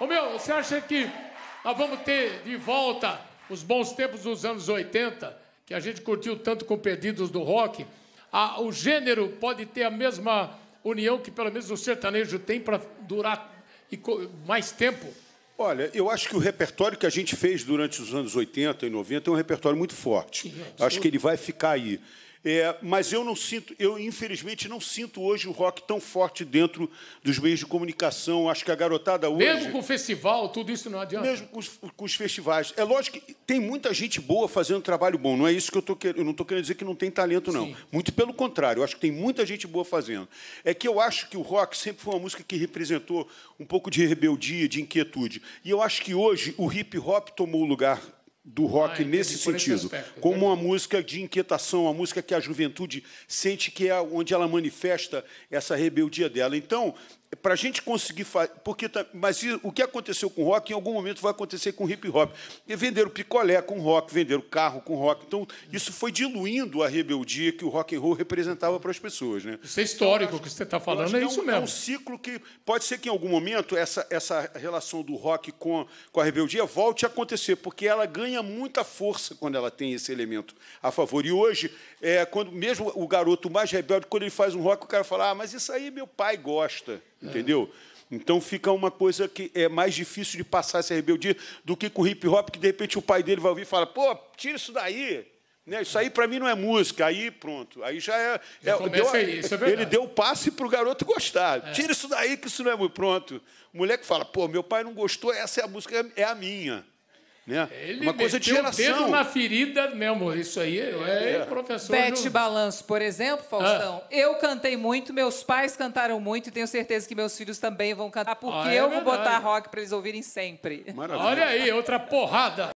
Ô meu, você acha que nós vamos ter de volta os bons tempos dos anos 80, que a gente curtiu tanto com pedidos do rock? A, o gênero pode ter a mesma união que pelo menos o sertanejo tem para durar mais tempo? Olha, eu acho que o repertório que a gente fez durante os anos 80 e 90 é um repertório muito forte. Sim, acho que ele vai ficar aí. É, mas eu não sinto, eu infelizmente não sinto hoje o rock tão forte dentro dos meios de comunicação. Acho que a garotada hoje. Mesmo com o festival, tudo isso não adianta. Mesmo com os, com os festivais. É lógico que tem muita gente boa fazendo trabalho bom. Não é isso que eu estou querendo. Eu não estou querendo dizer que não tem talento, não. Sim. Muito pelo contrário, eu acho que tem muita gente boa fazendo. É que eu acho que o rock sempre foi uma música que representou um pouco de rebeldia, de inquietude. E eu acho que hoje o hip hop tomou o lugar do rock ah, nesse sentido, aspecto, como uma música de inquietação, uma música que a juventude sente que é onde ela manifesta essa rebeldia dela. Então, para a gente conseguir fazer. Porque, mas o que aconteceu com o rock, em algum momento vai acontecer com o hip hop. E venderam picolé com rock, venderam carro com rock. Então, isso foi diluindo a rebeldia que o rock and roll representava para as pessoas. Né? Isso é histórico, o que você está falando é, é, isso é um, mesmo. É um ciclo que pode ser que em algum momento essa, essa relação do rock com, com a rebeldia volte a acontecer, porque ela ganha muita força quando ela tem esse elemento a favor. E hoje, é, quando mesmo o garoto mais rebelde, quando ele faz um rock, o cara fala: ah, mas isso aí meu pai gosta. Entendeu? Então fica uma coisa que é mais difícil de passar essa rebeldia do que com o hip hop, que de repente o pai dele vai ouvir e fala: pô, tira isso daí. Né? Isso aí para mim não é música. Aí pronto. Aí já é. é, deu, aí, isso é ele deu o passe para o garoto gostar. É. Tira isso daí que isso não é muito pronto. O moleque fala: pô, meu pai não gostou, essa é a música, é a minha. Né? Ele uma coisa de geração. O na ferida mesmo, isso aí é, é. professor. Pet Balanço, por exemplo, Faustão. Ah. Eu cantei muito, meus pais cantaram muito e tenho certeza que meus filhos também vão cantar, porque ah, é eu vou botar rock para eles ouvirem sempre. Maravilha. Olha aí, outra porrada.